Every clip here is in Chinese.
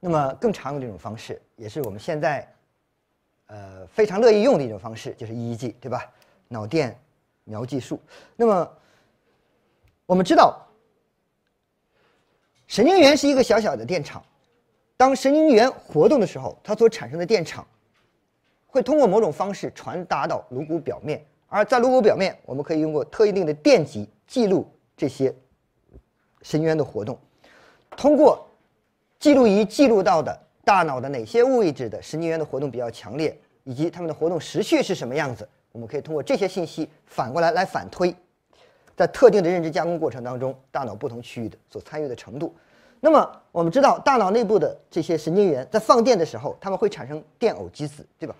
那么更常用这种方式，也是我们现在，呃非常乐意用的一种方式，就是 EEG，对吧？脑电描记术。那么我们知道，神经元是一个小小的电场，当神经元活动的时候，它所产生的电场，会通过某种方式传达到颅骨表面，而在颅骨表面，我们可以用过特定的电极记录这些神经元的活动，通过。记录仪记录到的大脑的哪些位置的神经元的活动比较强烈，以及它们的活动时序是什么样子？我们可以通过这些信息反过来来反推，在特定的认知加工过程当中，大脑不同区域的所参与的程度。那么，我们知道大脑内部的这些神经元在放电的时候，它们会产生电偶极子，对吧？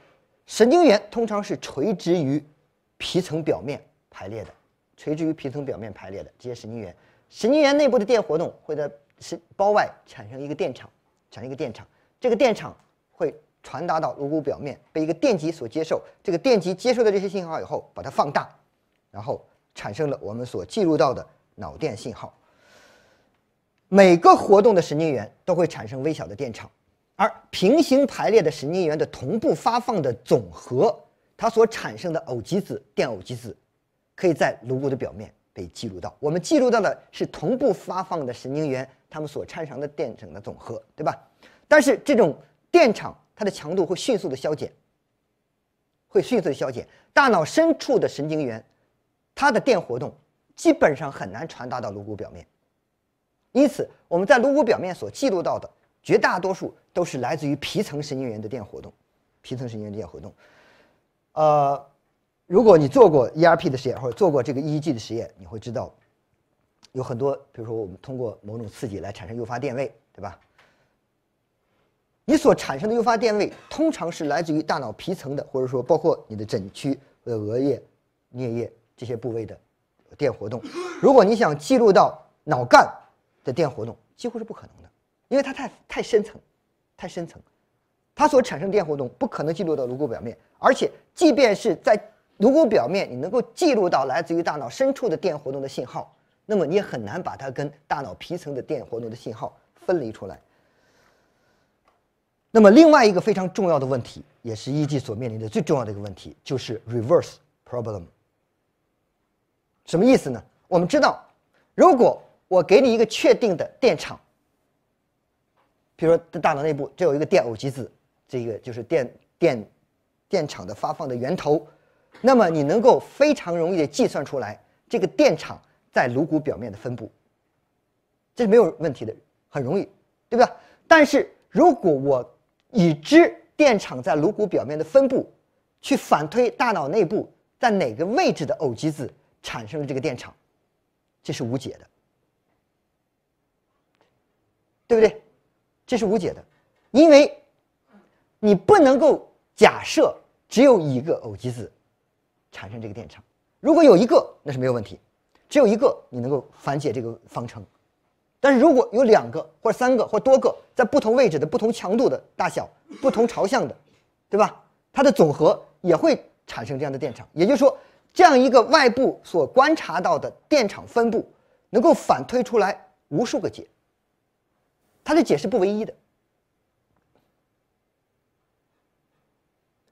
神经元通常是垂直于皮层表面排列的，垂直于皮层表面排列的这些神经元，神经元内部的电活动会在。是包外产生一个电场，产生一个电场，这个电场会传达到颅骨表面，被一个电极所接受。这个电极接受的这些信号以后，把它放大，然后产生了我们所记录到的脑电信号。每个活动的神经元都会产生微小的电场，而平行排列的神经元的同步发放的总和，它所产生的偶极子电偶极子，可以在颅骨的表面被记录到。我们记录到的是同步发放的神经元。它们所产生的电场的总和，对吧？但是这种电场它的强度会迅速的消减，会迅速的消减。大脑深处的神经元，它的电活动基本上很难传达到颅骨表面，因此我们在颅骨表面所记录到的绝大多数都是来自于皮层神经元的电活动，皮层神经元的电活动。呃，如果你做过 ERP 的实验或者做过这个 EEG 的实验，你会知道。有很多，比如说我们通过某种刺激来产生诱发电位，对吧？你所产生的诱发电位通常是来自于大脑皮层的，或者说包括你的枕区、呃额叶、颞叶这些部位的电活动。如果你想记录到脑干的电活动，几乎是不可能的，因为它太太深层，太深层，它所产生电活动不可能记录到颅骨表面。而且，即便是在颅骨表面，你能够记录到来自于大脑深处的电活动的信号。那么你也很难把它跟大脑皮层的电活动的信号分离出来。那么另外一个非常重要的问题，也是 EG 所面临的最重要的一个问题，就是 reverse problem。什么意思呢？我们知道，如果我给你一个确定的电场，比如说在大脑内部，这有一个电偶极子，这个就是电电电场的发放的源头，那么你能够非常容易的计算出来这个电场。在颅骨表面的分布，这是没有问题的，很容易，对不对？但是如果我已知电场在颅骨表面的分布，去反推大脑内部在哪个位置的偶极子产生了这个电场，这是无解的，对不对？这是无解的，因为你不能够假设只有一个偶极子产生这个电场，如果有一个，那是没有问题。只有一个你能够反解这个方程，但是如果有两个或者三个或多个在不同位置的不同强度的大小、不同朝向的，对吧？它的总和也会产生这样的电场。也就是说，这样一个外部所观察到的电场分布能够反推出来无数个解，它的解是不唯一的，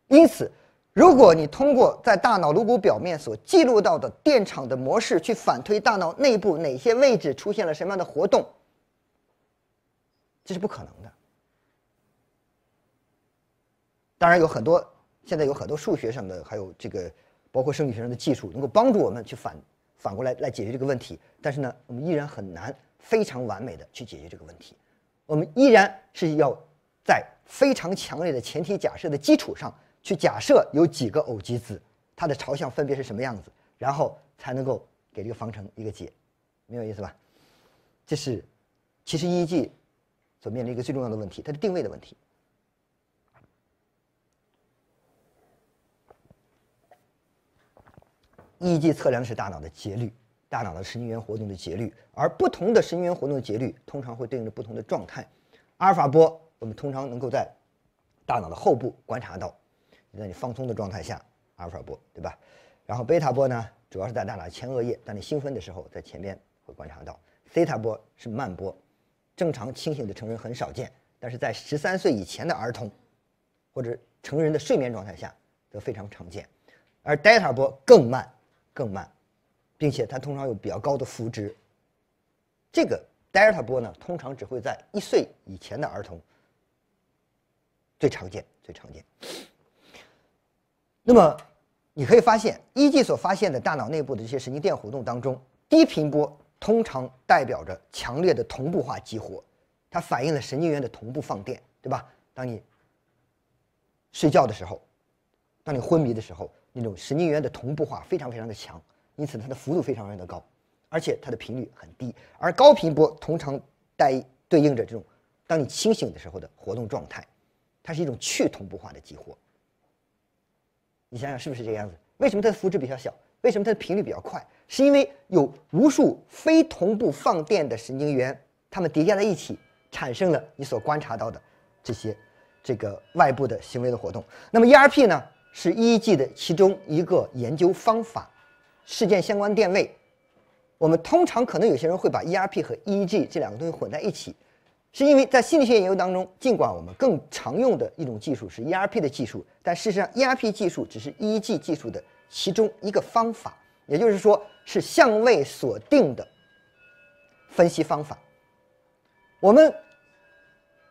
因此。如果你通过在大脑颅骨表面所记录到的电场的模式去反推大脑内部哪些位置出现了什么样的活动，这是不可能的。当然，有很多现在有很多数学上的，还有这个包括生理学上的技术能够帮助我们去反反过来来解决这个问题，但是呢，我们依然很难非常完美的去解决这个问题。我们依然是要在非常强烈的前提假设的基础上。去假设有几个偶极子，它的朝向分别是什么样子，然后才能够给这个方程一个解，白我意思吧？这是其实 EEG 所面临一个最重要的问题，它的定位的问题。EEG 测量的是大脑的节律，大脑的神经元活动的节律，而不同的神经元活动的节律通常会对应着不同的状态。阿尔法波我们通常能够在大脑的后部观察到。在你放松的状态下，阿尔法波，对吧？然后贝塔波呢，主要是在大脑前额叶，当你兴奋的时候，在前边会观察到。西塔波是慢波，正常清醒的成人很少见，但是在十三岁以前的儿童，或者成人的睡眠状态下则非常常见。而德尔塔波更慢，更慢，并且它通常有比较高的幅值。这个德尔塔波呢，通常只会在一岁以前的儿童最常见，最常见。那么，你可以发现，EEG 所发现的大脑内部的这些神经电活动当中，低频波通常代表着强烈的同步化激活，它反映了神经元的同步放电，对吧？当你睡觉的时候，当你昏迷的时候，那种神经元的同步化非常非常的强，因此它的幅度非常非常的高，而且它的频率很低。而高频波通常带对应着这种，当你清醒的时候的活动状态，它是一种去同步化的激活。你想想是不是这个样子？为什么它的幅值比较小？为什么它的频率比较快？是因为有无数非同步放电的神经元，它们叠加在一起，产生了你所观察到的这些这个外部的行为的活动。那么 ERP 呢？是 EEG 的其中一个研究方法，事件相关电位。我们通常可能有些人会把 ERP 和 EEG 这两个东西混在一起。是因为在心理学研究当中，尽管我们更常用的一种技术是 ERP 的技术，但事实上 ERP 技术只是 EEG 技术的其中一个方法，也就是说是相位锁定的分析方法。我们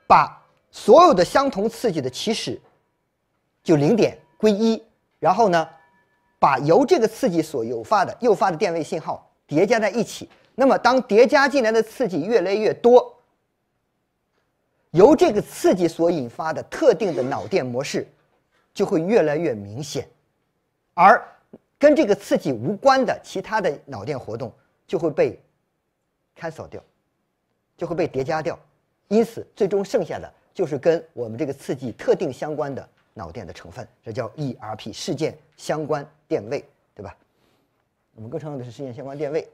把所有的相同刺激的起始就零点归一，然后呢，把由这个刺激所诱发的诱发的电位信号叠加在一起。那么当叠加进来的刺激越来越多，由这个刺激所引发的特定的脑电模式，就会越来越明显，而跟这个刺激无关的其他的脑电活动就会被 cancel 掉，就会被叠加掉，因此最终剩下的就是跟我们这个刺激特定相关的脑电的成分，这叫 ERP 事件相关电位，对吧？我们更常用的是事件相关电位。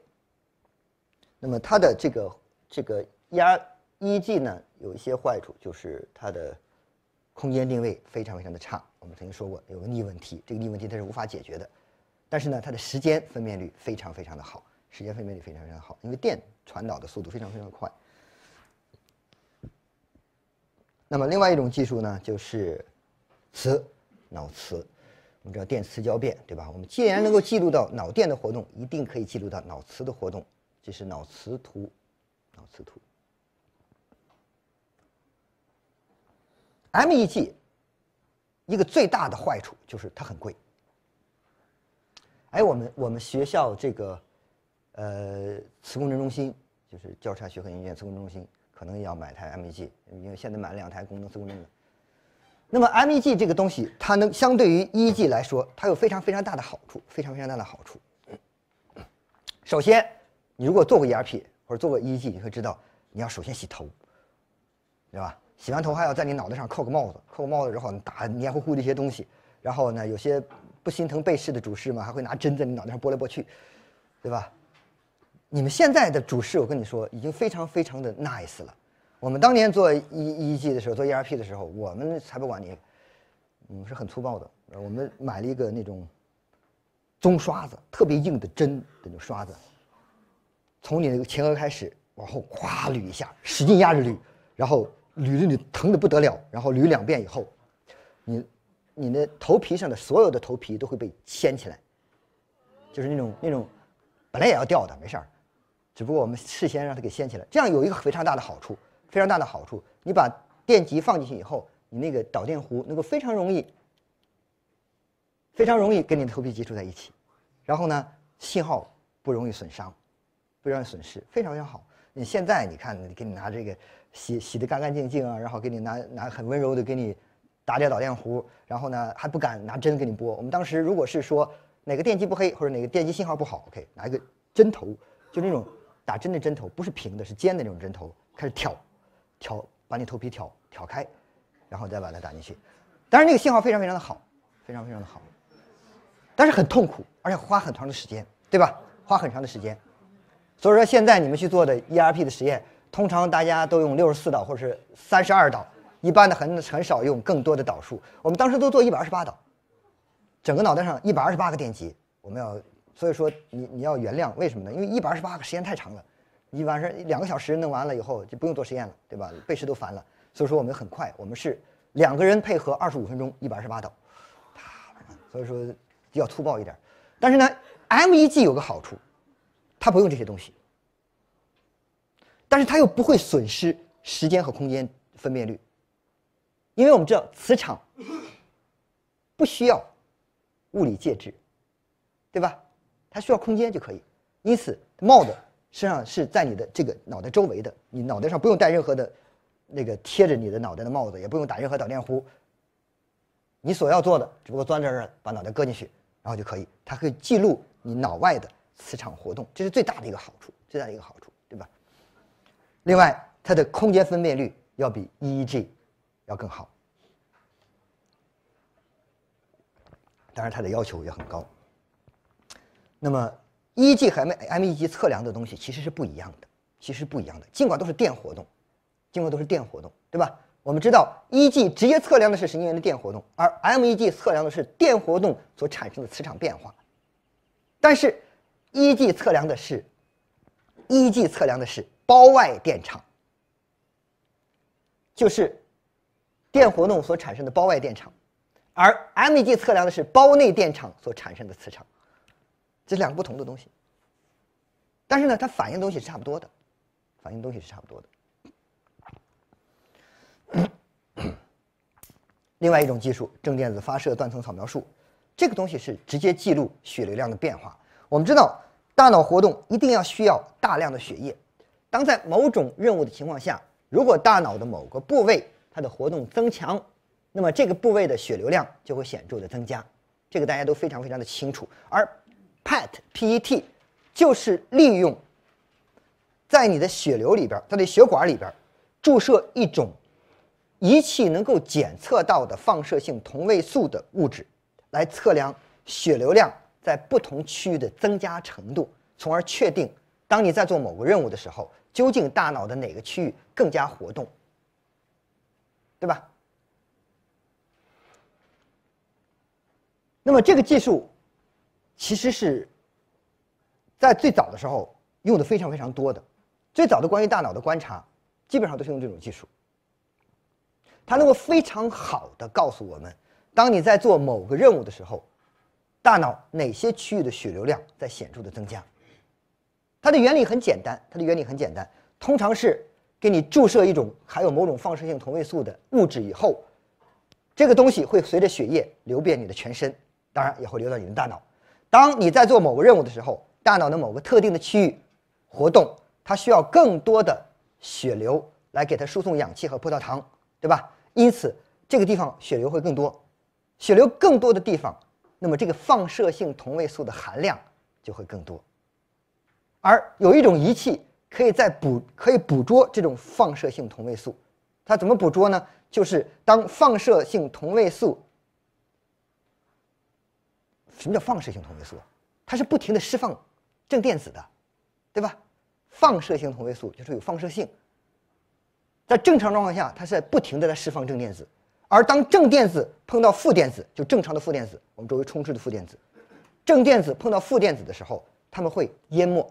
那么它的这个这个 EREG 呢？有一些坏处，就是它的空间定位非常非常的差。我们曾经说过有个逆问题，这个逆问题它是无法解决的。但是呢，它的时间分辨率非常非常的好，时间分辨率非常非常好，因为电传导的速度非常非常快。那么另外一种技术呢，就是磁脑磁。我们知道电磁交变，对吧？我们既然能够记录到脑电的活动，一定可以记录到脑磁的活动。这是脑磁图，脑磁图。M E G，一个最大的坏处就是它很贵。哎，我们我们学校这个，呃，磁共振中心，就是交叉学科研究院磁共振中心，可能也要买台 M E G，因为现在买了两台功能磁共振的。那么 M E G 这个东西，它能相对于 E G 来说，它有非常非常大的好处，非常非常大的好处。首先，你如果做过 E R P 或者做过 E G，你会知道，你要首先洗头，对吧？洗完头还要在你脑袋上扣个帽子，扣个帽子之后你打黏糊糊的一些东西，然后呢，有些不心疼被试的主事嘛，还会拿针在你脑袋上拨来拨去，对吧？你们现在的主事，我跟你说，已经非常非常的 nice 了。我们当年做一一季的时候，做 ERP 的时候，我们才不管你，嗯，是很粗暴的。我们买了一个那种棕刷子，特别硬的针的那种刷子，从你的前额开始往后咵捋一下，使劲压着捋，然后。捋着你疼的不得了，然后捋两遍以后，你，你的头皮上的所有的头皮都会被掀起来，就是那种那种，本来也要掉的，没事儿，只不过我们事先让它给掀起来。这样有一个非常大的好处，非常大的好处，你把电极放进去以后，你那个导电弧能够非常容易，非常容易跟你的头皮接触在一起，然后呢，信号不容易损伤，不容易损失，非常非常好。你现在你看，给你拿这个。洗洗得干干净净啊，然后给你拿拿很温柔的给你打点导电弧，然后呢还不敢拿针给你拨。我们当时如果是说哪个电机不黑或者哪个电机信号不好，OK，拿一个针头，就那种打针的针头，不是平的，是尖的那种针头，开始挑挑把你头皮挑挑开，然后再把它打进去。当然那个信号非常非常的好，非常非常的好，但是很痛苦，而且花很长的时间，对吧？花很长的时间。所以说现在你们去做的 ERP 的实验。通常大家都用六十四导或者是三十二导，一般的很很少用更多的导数。我们当时都做一百二十八导，整个脑袋上一百二十八个电极，我们要，所以说你你要原谅为什么呢？因为一百二十八个时间太长了，一晚上两个小时弄完了以后就不用做实验了，对吧？背时都烦了，所以说我们很快，我们是两个人配合二十五分钟一百二十八导，所以说比较粗暴一点。但是呢，M E G 有个好处，它不用这些东西。但是它又不会损失时间和空间分辨率，因为我们知道磁场不需要物理介质，对吧？它需要空间就可以。因此，帽子实际上是在你的这个脑袋周围的，你脑袋上不用戴任何的那个贴着你的脑袋的帽子，也不用打任何导电弧。你所要做的只不过钻在这儿，把脑袋搁进去，然后就可以。它可以记录你脑外的磁场活动，这是最大的一个好处，最大的一个好处。另外，它的空间分辨率要比 EEG 要更好，当然它的要求也很高。那么，EEG 和 MMEG 测量的东西其实是不一样的，其实不一样的。尽管都是电活动，尽管都是电活动，对吧？我们知道 EEG 直接测量的是神经元的电活动，而 MEG 测量的是电活动所产生的磁场变化。但是，EEG 测量的是，EEG 测量的是。胞外电场就是电活动所产生的胞外电场，而 MEG 测量的是胞内电场所产生的磁场，这是两个不同的东西。但是呢，它反映东西是差不多的，反映东西是差不多的。另外一种技术，正电子发射断层扫描术，这个东西是直接记录血流量的变化。我们知道，大脑活动一定要需要大量的血液。当在某种任务的情况下，如果大脑的某个部位它的活动增强，那么这个部位的血流量就会显著的增加。这个大家都非常非常的清楚。而 PET，PET 就是利用在你的血流里边，它的血管里边注射一种仪器能够检测到的放射性同位素的物质，来测量血流量在不同区域的增加程度，从而确定。当你在做某个任务的时候，究竟大脑的哪个区域更加活动，对吧？那么这个技术其实是在最早的时候用的非常非常多的，最早的关于大脑的观察基本上都是用这种技术。它能够非常好的告诉我们，当你在做某个任务的时候，大脑哪些区域的血流量在显著的增加。它的原理很简单，它的原理很简单，通常是给你注射一种含有某种放射性同位素的物质以后，这个东西会随着血液流遍你的全身，当然也会流到你的大脑。当你在做某个任务的时候，大脑的某个特定的区域活动，它需要更多的血流来给它输送氧气和葡萄糖，对吧？因此，这个地方血流会更多，血流更多的地方，那么这个放射性同位素的含量就会更多。而有一种仪器，可以在捕可以捕捉这种放射性同位素，它怎么捕捉呢？就是当放射性同位素，什么叫放射性同位素？它是不停的释放正电子的，对吧？放射性同位素就是有放射性，在正常状况下，它是不停的在释放正电子。而当正电子碰到负电子，就正常的负电子，我们周围充斥的负电子，正电子碰到负电子的时候，它们会淹没。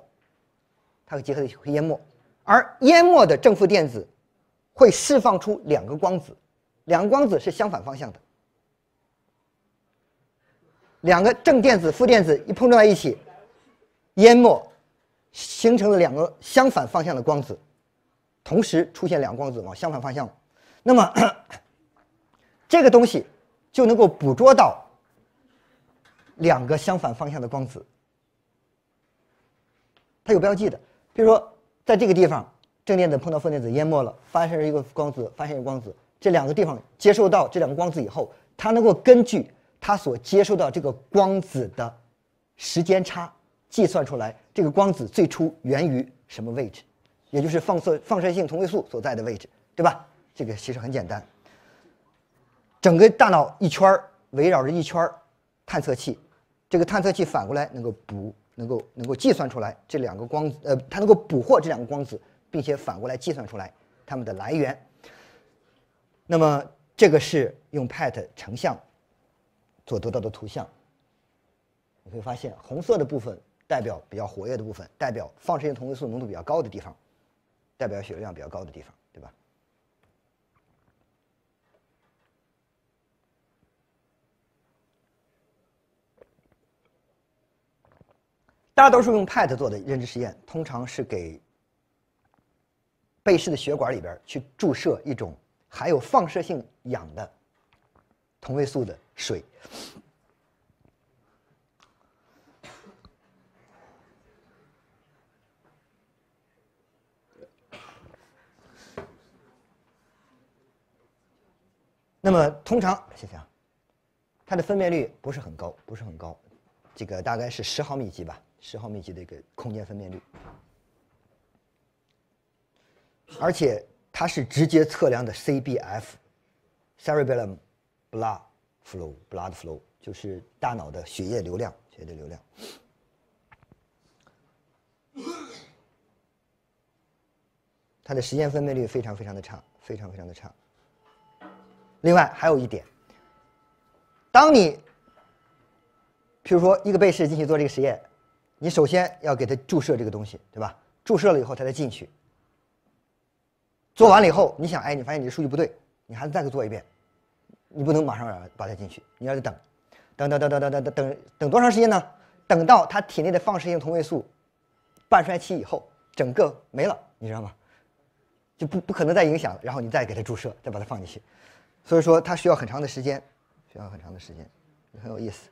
它会结合，会淹没，而淹没的正负电子会释放出两个光子，两个光子是相反方向的。两个正电子、负电子一碰撞在一起，淹没，形成了两个相反方向的光子，同时出现两个光子往相反方向。那么，这个东西就能够捕捉到两个相反方向的光子，它有标记的。就是说，在这个地方，正电子碰到负电子淹没了，发射一个光子，发现一个光子。这两个地方接收到这两个光子以后，它能够根据它所接收到这个光子的时间差计算出来，这个光子最初源于什么位置，也就是放射放射性同位素所在的位置，对吧？这个其实很简单。整个大脑一圈儿围绕着一圈探测器，这个探测器反过来能够补。能够能够计算出来这两个光子，呃，它能够捕获这两个光子，并且反过来计算出来它们的来源。那么这个是用 PET 成像所得到的图像，你会发现红色的部分代表比较活跃的部分，代表放射性同位素浓度比较高的地方，代表血流量比较高的地方，对吧？大多数用 PET 做的认知实验，通常是给被试的血管里边去注射一种含有放射性氧的同位素的水。那么，通常谢谢啊，它的分辨率不是很高，不是很高，这个大概是十毫米级吧。十毫米级的一个空间分辨率，而且它是直接测量的 CBF（cerebellum blood flow，blood flow 就是大脑的血液流量，血液的流量）。它的时间分辨率非常非常的差，非常非常的差。另外还有一点，当你，比如说一个被试进去做这个实验，你首先要给他注射这个东西，对吧？注射了以后，他再进去。做完了以后，你想，哎，你发现你的数据不对，你还得再给做一遍，你不能马上把它进去，你还得等等等等等等等等等多长时间呢？等到他体内的放射性同位素半衰期以后，整个没了，你知道吗？就不不可能再影响了。然后你再给他注射，再把它放进去。所以说，它需要很长的时间，需要很长的时间，很有意思。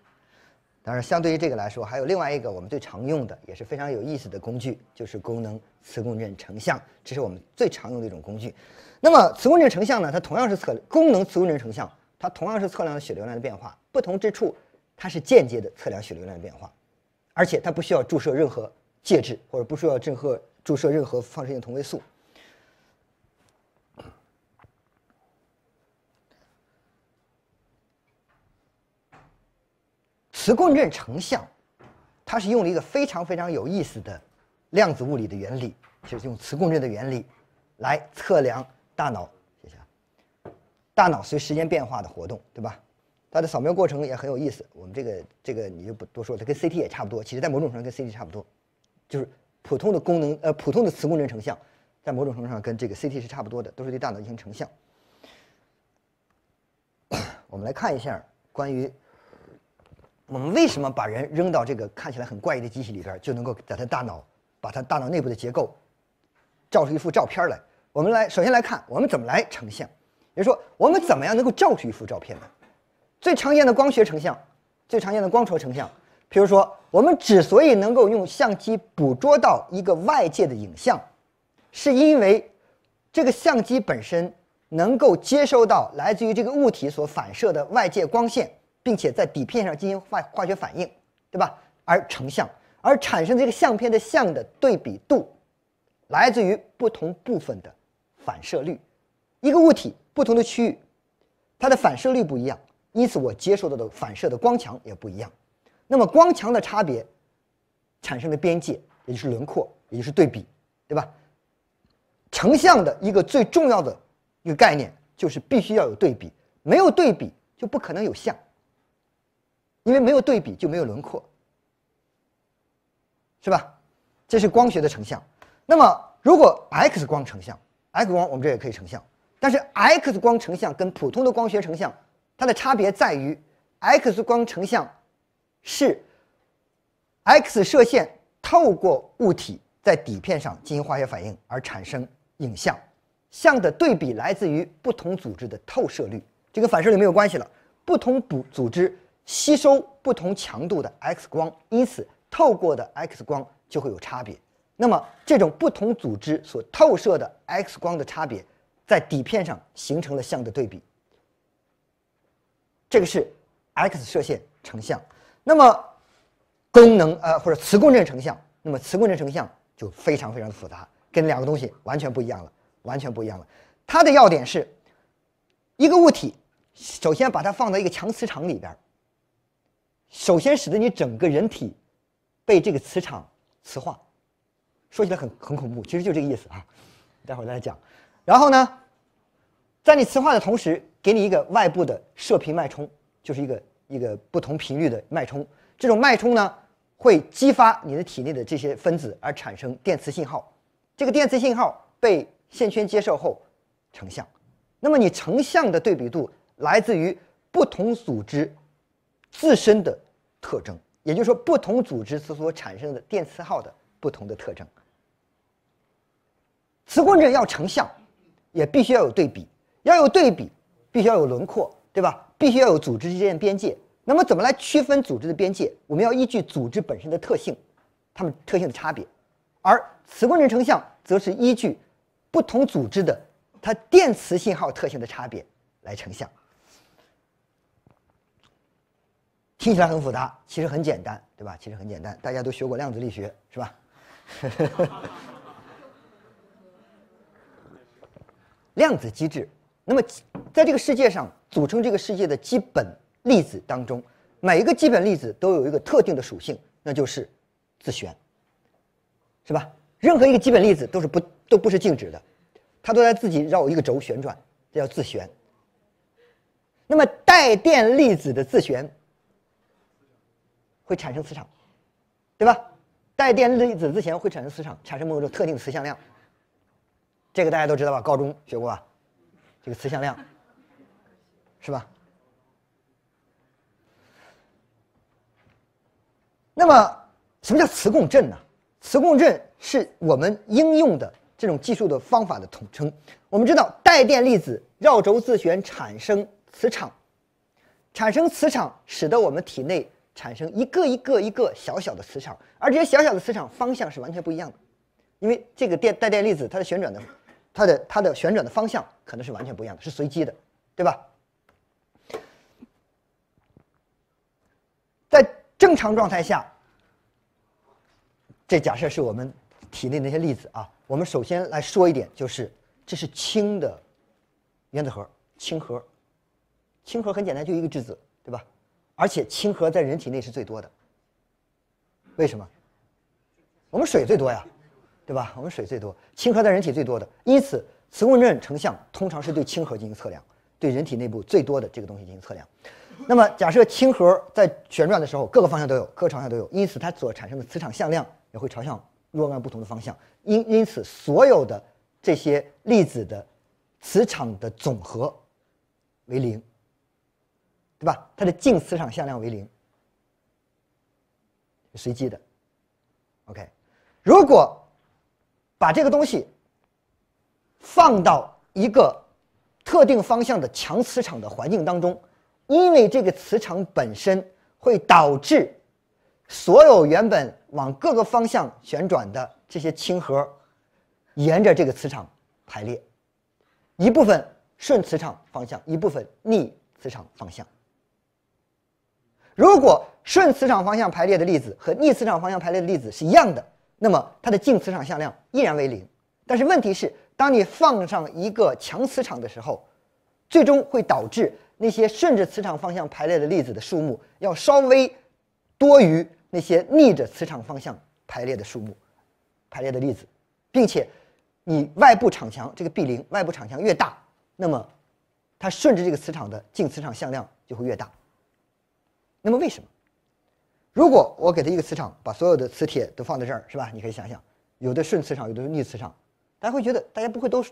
但是相对于这个来说，还有另外一个我们最常用的也是非常有意思的工具，就是功能磁共振成像。这是我们最常用的一种工具。那么磁共振成像呢？它同样是测功能磁共振成像，它同样是测量血流量的变化。不同之处，它是间接的测量血流量的变化，而且它不需要注射任何介质，或者不需要任何注射任何放射性同位素。磁共振成像，它是用了一个非常非常有意思的量子物理的原理，就是用磁共振的原理来测量大脑。谢谢啊，大脑随时间变化的活动，对吧？它的扫描过程也很有意思。我们这个这个你就不多说了，它跟 CT 也差不多，其实在某种程度上跟 CT 差不多，就是普通的功能呃普通的磁共振成像，在某种程度上跟这个 CT 是差不多的，都是对大脑进行成像。我们来看一下关于。我们为什么把人扔到这个看起来很怪异的机器里边，就能够在他大脑把他大脑内部的结构照出一幅照片来？我们来首先来看，我们怎么来成像，也就是说，我们怎么样能够照出一幅照片呢？最常见的光学成像，最常见的光轴成像，比如说，我们之所以能够用相机捕捉到一个外界的影像，是因为这个相机本身能够接收到来自于这个物体所反射的外界光线。并且在底片上进行化化学反应，对吧？而成像，而产生这个相片的像的对比度，来自于不同部分的反射率。一个物体不同的区域，它的反射率不一样，因此我接受到的反射的光强也不一样。那么光强的差别产生的边界，也就是轮廓，也就是对比，对吧？成像的一个最重要的一个概念就是必须要有对比，没有对比就不可能有像。因为没有对比就没有轮廓，是吧？这是光学的成像。那么，如果 X 光成像，X 光我们这也可以成像。但是 X 光成像跟普通的光学成像，它的差别在于，X 光成像是 X 射线透过物体在底片上进行化学反应而产生影像，像的对比来自于不同组织的透射率，这个反射率没有关系了。不同组组织。吸收不同强度的 X 光，因此透过的 X 光就会有差别。那么，这种不同组织所透射的 X 光的差别，在底片上形成了像的对比。这个是 X 射线成像。那么，功能呃或者磁共振成像，那么磁共振成像就非常非常的复杂，跟两个东西完全不一样了，完全不一样了。它的要点是一个物体，首先把它放在一个强磁场里边。首先，使得你整个人体被这个磁场磁化，说起来很很恐怖，其实就这个意思啊。待会儿再讲。然后呢，在你磁化的同时，给你一个外部的射频脉冲，就是一个一个不同频率的脉冲。这种脉冲呢，会激发你的体内的这些分子，而产生电磁信号。这个电磁信号被线圈接受后成像。那么你成像的对比度来自于不同组织。自身的特征，也就是说，不同组织所产生的电磁号的不同的特征。磁共振要成像，也必须要有对比，要有对比，必须要有轮廓，对吧？必须要有组织之间的边界。那么，怎么来区分组织的边界？我们要依据组织本身的特性，它们特性的差别。而磁共振成像则是依据不同组织的它电磁信号特性的差别来成像。听起来很复杂，其实很简单，对吧？其实很简单，大家都学过量子力学，是吧？量子机制。那么，在这个世界上，组成这个世界的基本粒子当中，每一个基本粒子都有一个特定的属性，那就是自旋，是吧？任何一个基本粒子都是不都不是静止的，它都在自己绕一个轴旋转，这叫自旋。那么带电粒子的自旋。会产生磁场，对吧？带电粒子之前会产生磁场，产生某种特定磁向量。这个大家都知道吧？高中学过吧？这个磁向量是吧？那么，什么叫磁共振呢？磁共振是我们应用的这种技术的方法的统称。我们知道，带电粒子绕轴自旋产生磁场，产生磁场使得我们体内。产生一个一个一个小小的磁场，而这些小小的磁场方向是完全不一样的，因为这个电带电粒子它的旋转的，它的它的旋转的方向可能是完全不一样的，是随机的，对吧？在正常状态下，这假设是我们体内那些粒子啊。我们首先来说一点，就是这是氢的原子核，氢核，氢核很简单，就一个质子，对吧？而且氢核在人体内是最多的，为什么？我们水最多呀，对吧？我们水最多，氢核在人体最多的。因此，磁共振成像通常是对氢核进行测量，对人体内部最多的这个东西进行测量。那么，假设氢核在旋转的时候，各个方向都有，各个朝向都有，因此它所产生的磁场向量也会朝向若干不同的方向。因因此，所有的这些粒子的磁场的总和为零。对吧？它的净磁场向量为零，随机的。OK，如果把这个东西放到一个特定方向的强磁场的环境当中，因为这个磁场本身会导致所有原本往各个方向旋转的这些氢核沿着这个磁场排列，一部分顺磁场方向，一部分逆磁场方向。如果顺磁场方向排列的粒子和逆磁场方向排列的粒子是一样的，那么它的净磁场向量依然为零。但是问题是，当你放上一个强磁场的时候，最终会导致那些顺着磁场方向排列的粒子的数目要稍微多于那些逆着磁场方向排列的数目排列的粒子，并且你外部场强这个 B 零外部场强越大，那么它顺着这个磁场的净磁场向量就会越大。那么为什么？如果我给它一个磁场，把所有的磁铁都放在这儿，是吧？你可以想想，有的顺磁场，有的逆磁场。大家会觉得，大家不会都，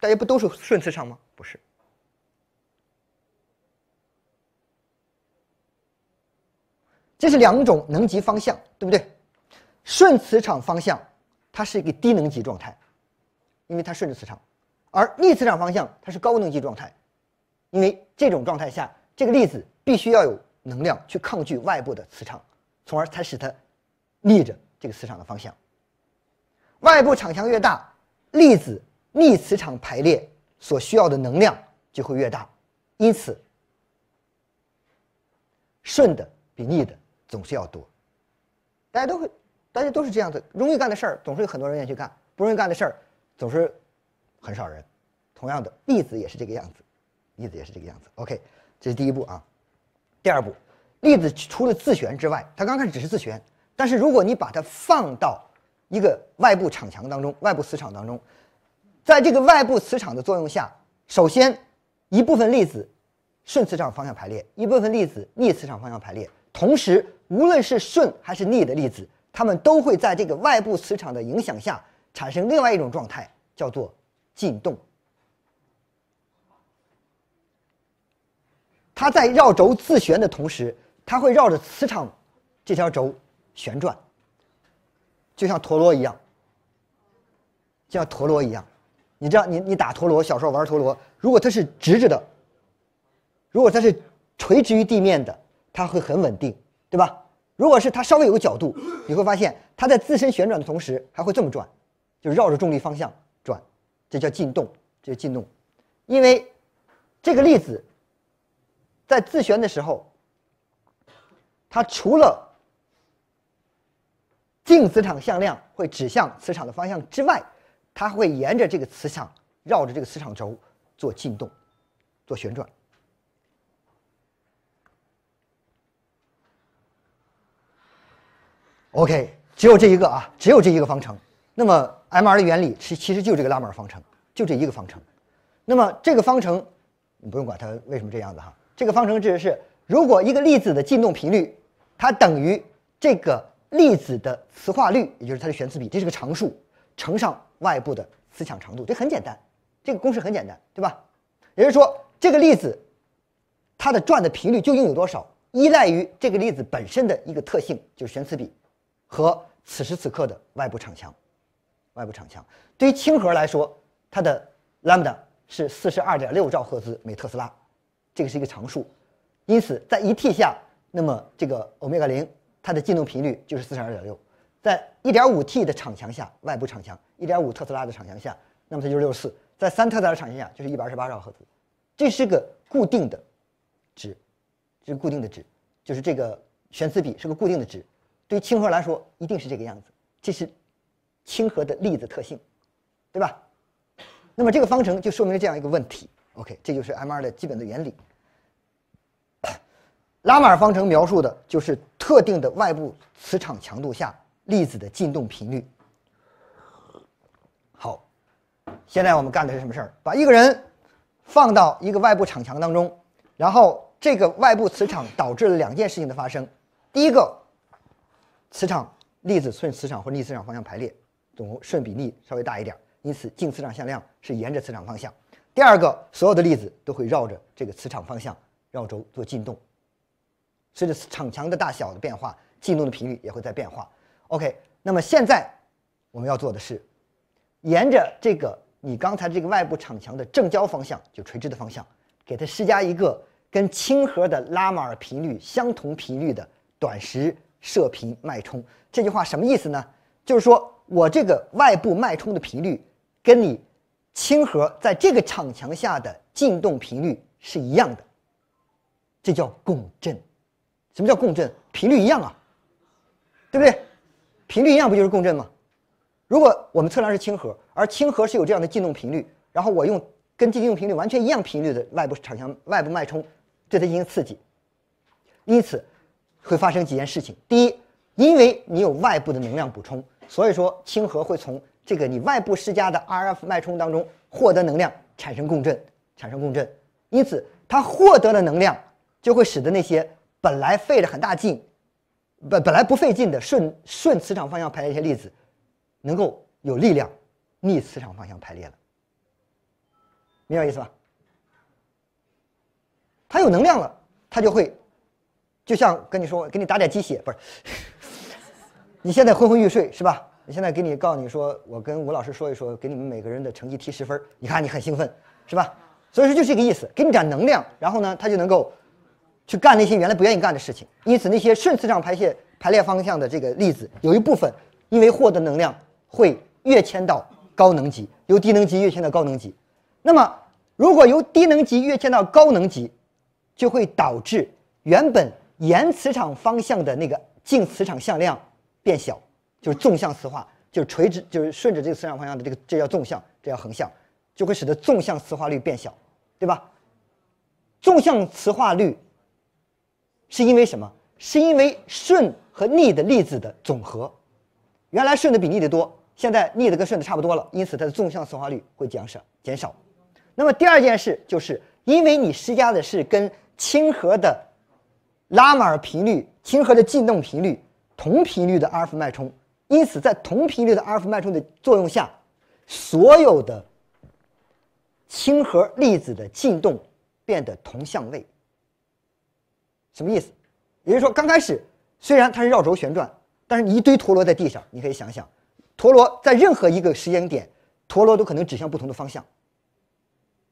大家不都是顺磁场吗？不是。这是两种能级方向，对不对？顺磁场方向，它是一个低能级状态，因为它顺着磁场；而逆磁场方向，它是高能级状态，因为这种状态下，这个粒子必须要有。能量去抗拒外部的磁场，从而才使它逆着这个磁场的方向。外部场强越大，粒子逆磁场排列所需要的能量就会越大，因此顺的比逆的总是要多。大家都会，大家都是这样子，容易干的事儿总是有很多人愿意去干，不容易干的事儿总是很少人。同样的，粒子也是这个样子，粒子也是这个样子。OK，这是第一步啊。第二步，粒子除了自旋之外，它刚开始只是自旋。但是如果你把它放到一个外部场强当中，外部磁场当中，在这个外部磁场的作用下，首先一部分粒子顺磁场方向排列，一部分粒子逆磁场方向排列。同时，无论是顺还是逆的粒子，它们都会在这个外部磁场的影响下产生另外一种状态，叫做进动。它在绕轴自旋的同时，它会绕着磁场这条轴旋转，就像陀螺一样。就像陀螺一样，你知道，你你打陀螺，小时候玩陀螺，如果它是直着的，如果它是垂直于地面的，它会很稳定，对吧？如果是它稍微有个角度，你会发现它在自身旋转的同时还会这么转，就绕着重力方向转，这叫进动，这叫进动，因为这个粒子。在自旋的时候，它除了静磁场向量会指向磁场的方向之外，它会沿着这个磁场绕着这个磁场轴做进动、做旋转。OK，只有这一个啊，只有这一个方程。那么 MR 的原理是其实就这个拉马尔方程，就这一个方程。那么这个方程，你不用管它为什么这样子哈。这个方程式是：如果一个粒子的进动频率，它等于这个粒子的磁化率，也就是它的旋磁比，这是个常数，乘上外部的磁场强度。这很简单，这个公式很简单，对吧？也就是说，这个粒子它的转的频率究竟有多少，依赖于这个粒子本身的一个特性，就是旋磁比和此时此刻的外部场强。外部场强对于氢核来说，它的兰姆达是四十二点六兆赫兹每特斯拉。这个是一个常数，因此在一 T 下，那么这个欧米伽零它的进动频率就是四十二点六，在一点五 T 的场强下，外部场强一点五特斯拉的场强下，那么它就是六十四，在三特斯拉的场强下就是一百二十八兆赫兹，这是个固定的值，这是固定的值，就是这个玄磁比是个固定的值，对于氢核来说一定是这个样子，这是氢核的粒子特性，对吧？那么这个方程就说明了这样一个问题。OK，这就是 MR 的基本的原理。拉马尔方程描述的就是特定的外部磁场强度下粒子的进动频率。好，现在我们干的是什么事儿？把一个人放到一个外部场强当中，然后这个外部磁场导致了两件事情的发生：第一个，磁场粒子顺磁场或逆磁场方向排列，总顺比逆稍微大一点，因此净磁场向量是沿着磁场方向；第二个，所有的粒子都会绕着这个磁场方向绕轴做进动。随着场强的大小的变化，进动的频率也会在变化。OK，那么现在我们要做的是，沿着这个你刚才这个外部场强的正交方向，就垂直的方向，给它施加一个跟氢核的拉马尔频率相同频率的短时射频脉冲。这句话什么意思呢？就是说我这个外部脉冲的频率跟你氢核在这个场强下的进动频率是一样的，这叫共振。什么叫共振？频率一样啊，对不对？频率一样不就是共振吗？如果我们测量是氢核，而氢核是有这样的进动频率，然后我用跟进动频率完全一样频率的外部场向外部脉冲对它进行刺激，因此会发生几件事情：第一，因为你有外部的能量补充，所以说氢核会从这个你外部施加的 R F 脉冲当中获得能量，产生共振，产生共振。因此，它获得了能量，就会使得那些。本来费了很大劲，本本来不费劲的顺顺磁场方向排列一些粒子，能够有力量逆磁场方向排列了，明白意思吧？它有能量了，它就会就像跟你说，给你打点鸡血，不是？你现在昏昏欲睡是吧？你现在给你告诉你说，我跟吴老师说一说，给你们每个人的成绩提十分，你看你很兴奋是吧？所以说就是这个意思，给你点能量，然后呢，它就能够。去干那些原来不愿意干的事情，因此那些顺磁场排泄排列方向的这个粒子，有一部分因为获得能量会跃迁到高能级，由低能级跃迁到高能级。那么，如果由低能级跃迁到高能级，就会导致原本沿磁场方向的那个净磁场向量变小，就是纵向磁化，就是垂直，就是顺着这个磁场方向的这个，这叫纵向，这叫横向，就会使得纵向磁化率变小，对吧？纵向磁化率。是因为什么？是因为顺和逆的粒子的总和，原来顺的比逆的多，现在逆的跟顺的差不多了，因此它的纵向磁化率会减少。减少。那么第二件事就是，因为你施加的是跟氢核的拉马尔频率、氢核的进动频率同频率的阿尔法脉冲，因此在同频率的阿尔法脉冲的作用下，所有的氢核粒子的进动变得同相位。什么意思？也就是说，刚开始虽然它是绕轴旋转，但是你一堆陀螺在地上，你可以想想，陀螺在任何一个时间点，陀螺都可能指向不同的方向，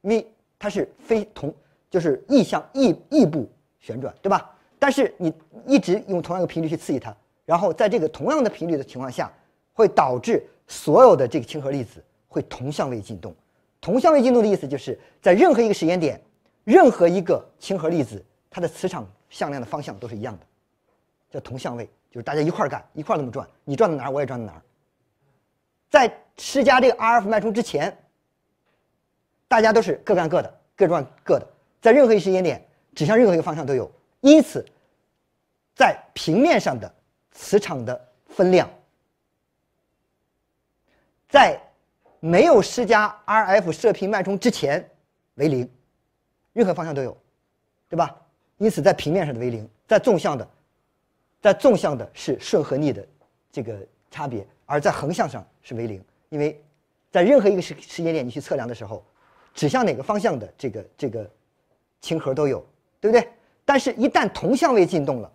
因为它是非同，就是异向异异步旋转，对吧？但是你一直用同样的频率去刺激它，然后在这个同样的频率的情况下，会导致所有的这个氢核粒子会同向位进动。同向位进动的意思就是在任何一个时间点，任何一个氢核粒子，它的磁场。向量的方向都是一样的，叫同相位，就是大家一块儿干，一块儿那么转，你转到哪儿我也转到哪儿。在施加这个 RF 脉冲之前，大家都是各干各的，各转各的，在任何一时间点指向任何一个方向都有。因此，在平面上的磁场的分量，在没有施加 RF 射频脉冲之前为零，任何方向都有，对吧？因此，在平面上的为零，在纵向的，在纵向的是顺和逆的这个差别，而在横向上是为零，因为，在任何一个时时间点你去测量的时候，指向哪个方向的这个这个氢核都有，对不对？但是，一旦同相位进动了，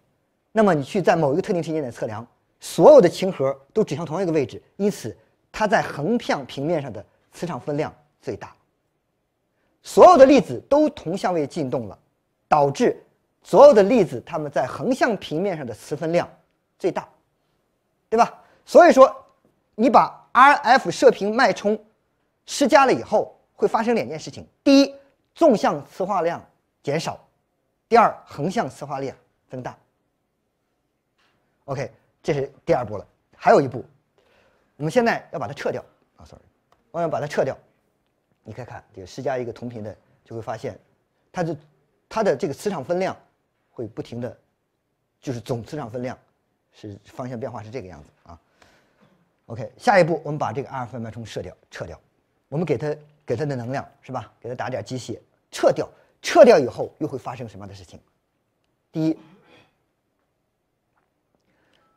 那么你去在某一个特定时间点测量，所有的氢核都指向同一个位置，因此，它在横向平面上的磁场分量最大。所有的粒子都同相位进动了，导致所有的粒子，它们在横向平面上的磁分量最大，对吧？所以说，你把 RF 射频脉冲施加了以后，会发生两件事情：第一，纵向磁化量减少；第二，横向磁化力增大。OK，这是第二步了，还有一步，我们现在要把它撤掉啊，sorry，我们要把它撤掉。你看看，个施加一个同频的，就会发现，它的它的这个磁场分量。会不停的，就是总磁场分量是方向变化是这个样子啊。OK，下一步我们把这个阿尔法脉冲射掉、撤掉，我们给它给它的能量是吧？给它打点机械，撤掉、撤掉以后又会发生什么样的事情？第一，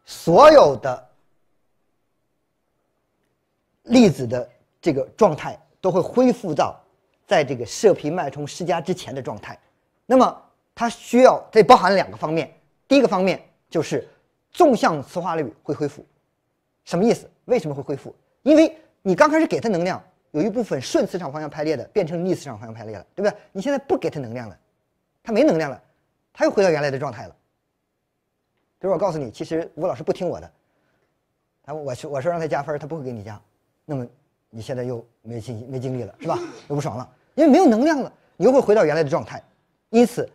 所有的粒子的这个状态都会恢复到在这个射频脉冲施加之前的状态。那么它需要这包含两个方面，第一个方面就是纵向磁化率会恢复，什么意思？为什么会恢复？因为你刚开始给它能量，有一部分顺磁场方向排列的变成逆磁场方向排列了，对不对？你现在不给它能量了，它没能量了，它又回到原来的状态了。比如我告诉你，其实吴老师不听我的，啊，我说我说让他加分，他不会给你加，那么你现在又没精没精力了，是吧？又不爽了，因为没有能量了，你又会回到原来的状态，因此。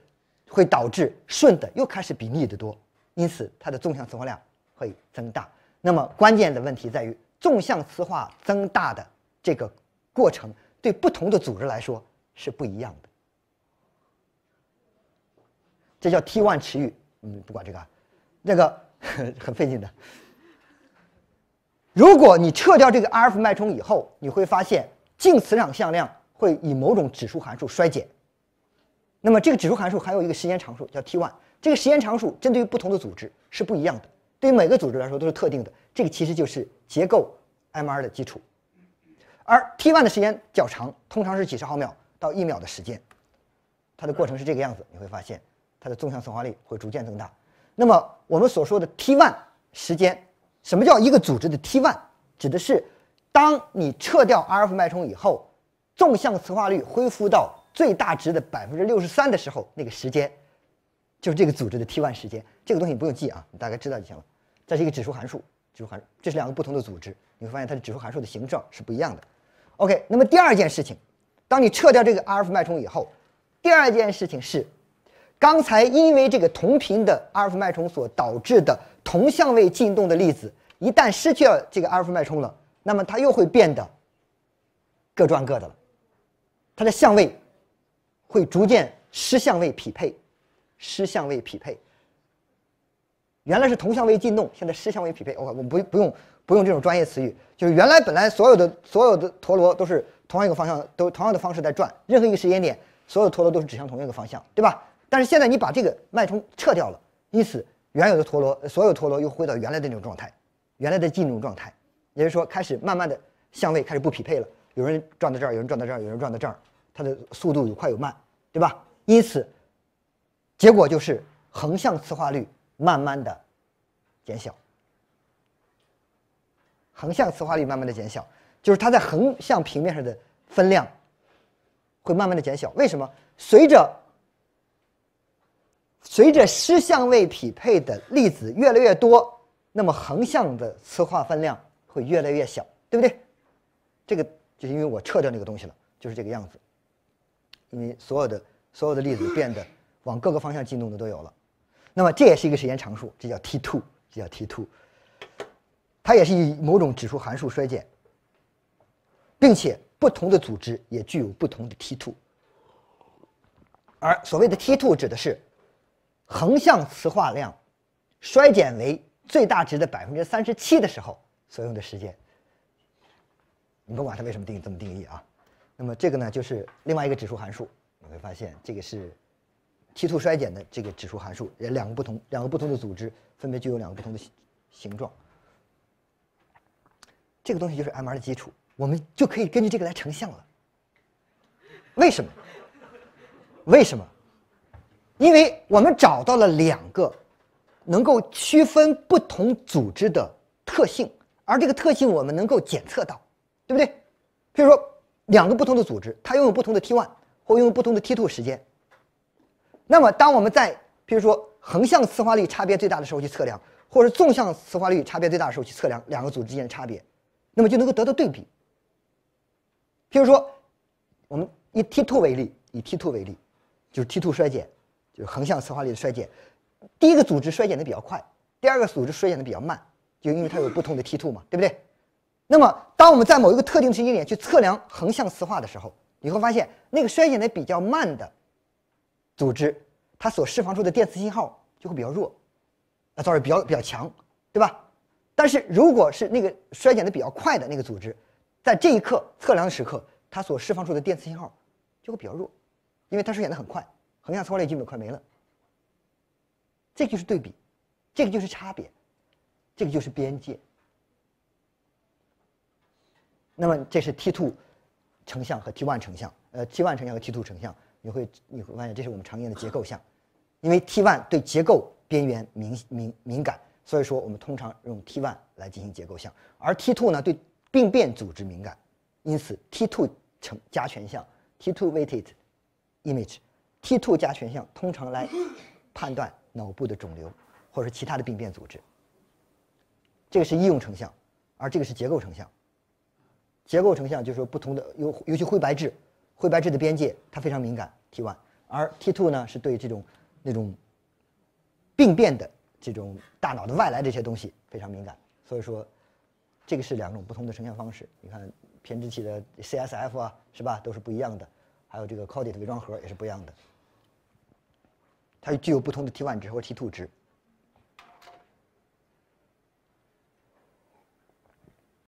会导致顺的又开始比逆的多，因此它的纵向磁化量会增大。那么关键的问题在于纵向磁化增大的这个过程，对不同的组织来说是不一样的。这叫 T1 弛域。嗯，不管这个，那个 很费劲的。如果你撤掉这个阿尔法脉冲以后，你会发现净磁场向量会以某种指数函数衰减。那么这个指数函数还有一个时间常数叫 T one，这个时间常数针对于不同的组织是不一样的，对于每个组织来说都是特定的。这个其实就是结构 MR 的基础。而 T one 的时间较长，通常是几十毫秒到一秒的时间。它的过程是这个样子，你会发现它的纵向磁化率会逐渐增大。那么我们所说的 T one 时间，什么叫一个组织的 T one？指的是当你撤掉阿尔法脉冲以后，纵向磁化率恢复到。最大值的百分之六十三的时候，那个时间就是这个组织的 T1 时间。这个东西不用记啊，你大概知道就行了。这是一个指数函数，指数函数这是两个不同的组织，你会发现它的指数函数的形状是不一样的。OK，那么第二件事情，当你撤掉这个阿尔法脉冲以后，第二件事情是，刚才因为这个同频的阿尔法脉冲所导致的同相位进动的粒子，一旦失去了这个阿尔法脉冲了，那么它又会变得各转各的了，它的相位。会逐渐失相位匹配，失相位匹配。原来是同相位进动，现在失相位匹配。我我们不不用不用这种专业词语，就是原来本来所有的所有的陀螺都是同样一个方向，都同样的方式在转。任何一个时间点，所有陀螺都是指向同一个方向，对吧？但是现在你把这个脉冲撤掉了，因此原有的陀螺，所有陀螺又回到原来的那种状态，原来的进动状态，也就是说开始慢慢的相位开始不匹配了。有人转到这儿，有人转到这儿，有人转到这儿。它的速度有快有慢，对吧？因此，结果就是横向磁化率慢慢的减小。横向磁化率慢慢的减小，就是它在横向平面上的分量会慢慢的减小。为什么？随着随着失相位匹配的粒子越来越多，那么横向的磁化分量会越来越小，对不对？这个就是因为我撤掉那个东西了，就是这个样子。因为所有的所有的粒子变得 往各个方向进动的都有了，那么这也是一个时间常数，这叫 T two，这叫 T two，它也是以某种指数函数衰减，并且不同的组织也具有不同的 T two，而所谓的 T two 指的是横向磁化量衰减为最大值的百分之三十七的时候所用的时间。你甭管它为什么定这么定义啊。那么这个呢，就是另外一个指数函数。你会发现，这个是 t 2衰减的这个指数函数，也两个不同，两个不同的组织分别具有两个不同的形状。这个东西就是 M R 的基础，我们就可以根据这个来成像了。为什么？为什么？因为我们找到了两个能够区分不同组织的特性，而这个特性我们能够检测到，对不对？比如说。两个不同的组织，它拥有不同的 T one 或拥有不同的 T two 时间。那么，当我们在，比如说横向磁化率差别最大的时候去测量，或者纵向磁化率差别最大的时候去测量两个组之间的差别，那么就能够得到对比。譬如说，我们以 T two 为例，以 T two 为例，就是 T two 衰减，就是横向磁化率的衰减。第一个组织衰减的比较快，第二个组织衰减的比较慢，就因为它有不同的 T two 嘛，对不对？那么，当我们在某一个特定时间点去测量横向磁化的时候，你会发现那个衰减的比较慢的组织，它所释放出的电磁信号就会比较弱，啊，sorry，比较比较强，对吧？但是如果是那个衰减的比较快的那个组织，在这一刻测量的时刻，它所释放出的电磁信号就会比较弱，因为它衰减的很快，横向磁化率基本快没了。这就是对比，这个就是差别，这个就是边界。那么这是 t two 成像和 t one 成像，呃 t one 成像和 t two 成像，你会你会发现这是我们常见的结构像，因为 t one 对结构边缘敏敏敏感，所以说我们通常用 t one 来进行结构像，而 t two 呢对病变组织敏感，因此 t two 成加权像 t t weighted o w i m a g e t two 加权像通常来判断脑部的肿瘤或者说其他的病变组织，这个是医用成像，而这个是结构成像。结构成像就是说，不同的尤尤其灰白质，灰白质的边界它非常敏感 T one，而 T two 呢是对这种那种病变的这种大脑的外来这些东西非常敏感。所以说，这个是两种不同的成像方式。你看，偏执体的 CSF 啊，是吧，都是不一样的；还有这个 c o d 带的伪装核也是不一样的，它具有不同的 T one 值或 T two 值。